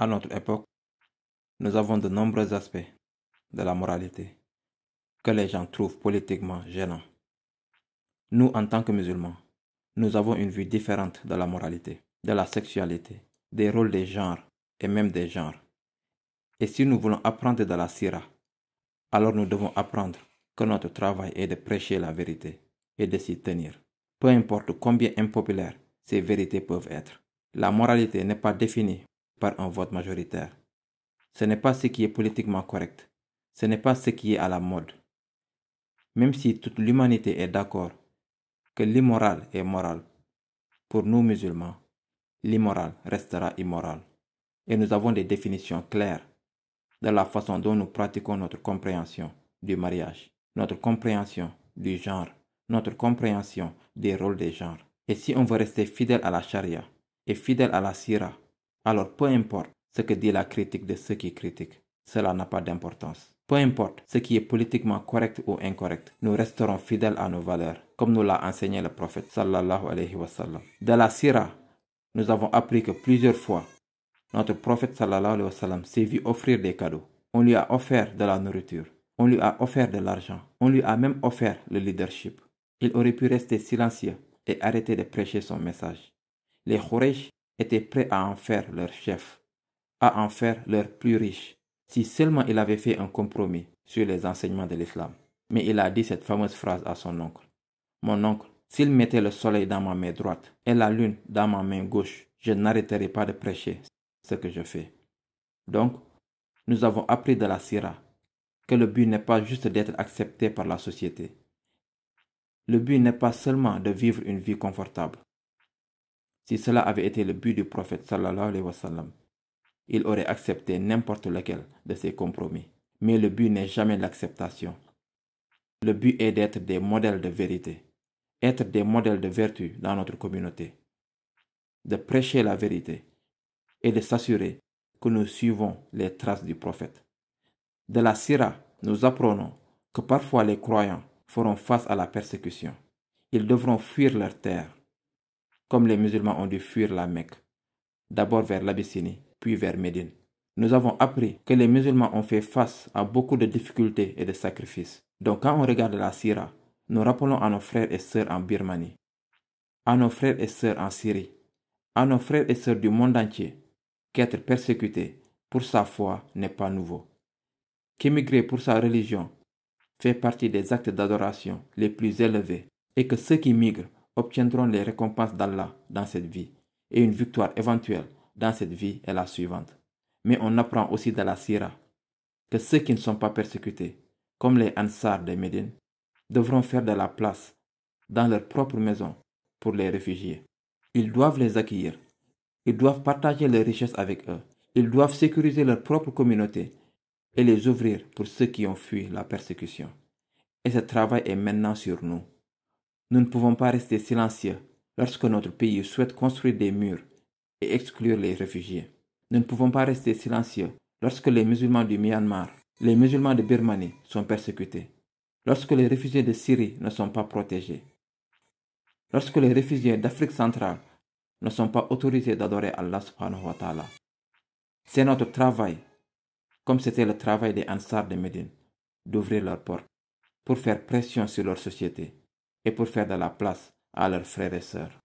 À notre époque, nous avons de nombreux aspects de la moralité que les gens trouvent politiquement gênants. Nous, en tant que musulmans, nous avons une vue différente de la moralité, de la sexualité, des rôles des genres et même des genres. Et si nous voulons apprendre de la sirah, alors nous devons apprendre que notre travail est de prêcher la vérité et de s'y tenir, peu importe combien impopulaires ces vérités peuvent être. La moralité n'est pas définie par un vote majoritaire. Ce n'est pas ce qui est politiquement correct. Ce n'est pas ce qui est à la mode. Même si toute l'humanité est d'accord que l'immoral est moral, pour nous musulmans, l'immoral restera immoral. Et nous avons des définitions claires de la façon dont nous pratiquons notre compréhension du mariage, notre compréhension du genre, notre compréhension des rôles des genres. Et si on veut rester fidèle à la charia et fidèle à la sirah, alors peu importe ce que dit la critique de ceux qui critiquent, cela n'a pas d'importance. Peu importe ce qui est politiquement correct ou incorrect, nous resterons fidèles à nos valeurs, comme nous l'a enseigné le prophète sallallahu alayhi wa sallam. De la sira, nous avons appris que plusieurs fois, notre prophète sallallahu alayhi wa s'est vu offrir des cadeaux. On lui a offert de la nourriture, on lui a offert de l'argent, on lui a même offert le leadership. Il aurait pu rester silencieux et arrêter de prêcher son message. Les étaient prêts à en faire leur chef, à en faire leur plus riche, si seulement il avait fait un compromis sur les enseignements de l'islam. Mais il a dit cette fameuse phrase à son oncle. Mon oncle, s'il mettait le soleil dans ma main droite et la lune dans ma main gauche, je n'arrêterais pas de prêcher ce que je fais. Donc, nous avons appris de la Syrah que le but n'est pas juste d'être accepté par la société. Le but n'est pas seulement de vivre une vie confortable, si cela avait été le but du prophète sallallahu il aurait accepté n'importe lequel de ces compromis. Mais le but n'est jamais l'acceptation. Le but est d'être des modèles de vérité, être des modèles de vertu dans notre communauté, de prêcher la vérité et de s'assurer que nous suivons les traces du prophète. De la Syrah, nous apprenons que parfois les croyants feront face à la persécution. Ils devront fuir leur terre comme les musulmans ont dû fuir la Mecque, d'abord vers l'Abyssinie, puis vers Médine. Nous avons appris que les musulmans ont fait face à beaucoup de difficultés et de sacrifices. Donc quand on regarde la Syrah, nous rappelons à nos frères et sœurs en Birmanie, à nos frères et sœurs en Syrie, à nos frères et sœurs du monde entier, qu'être persécuté pour sa foi n'est pas nouveau. Qu'émigrer pour sa religion fait partie des actes d'adoration les plus élevés et que ceux qui migrent obtiendront les récompenses d'Allah dans cette vie et une victoire éventuelle dans cette vie et la suivante. Mais on apprend aussi de la Sira que ceux qui ne sont pas persécutés, comme les Ansar de Médine, devront faire de la place dans leur propre maison pour les réfugiés. Ils doivent les accueillir. Ils doivent partager leurs richesses avec eux. Ils doivent sécuriser leur propre communauté et les ouvrir pour ceux qui ont fui la persécution. Et ce travail est maintenant sur nous. Nous ne pouvons pas rester silencieux lorsque notre pays souhaite construire des murs et exclure les réfugiés. Nous ne pouvons pas rester silencieux lorsque les musulmans du Myanmar, les musulmans de Birmanie sont persécutés, lorsque les réfugiés de Syrie ne sont pas protégés, lorsque les réfugiés d'Afrique centrale ne sont pas autorisés d'adorer Allah subhanahu C'est notre travail, comme c'était le travail des Ansar de Médine, d'ouvrir leurs portes pour faire pression sur leur société et pour faire de la place à leurs frères et sœurs.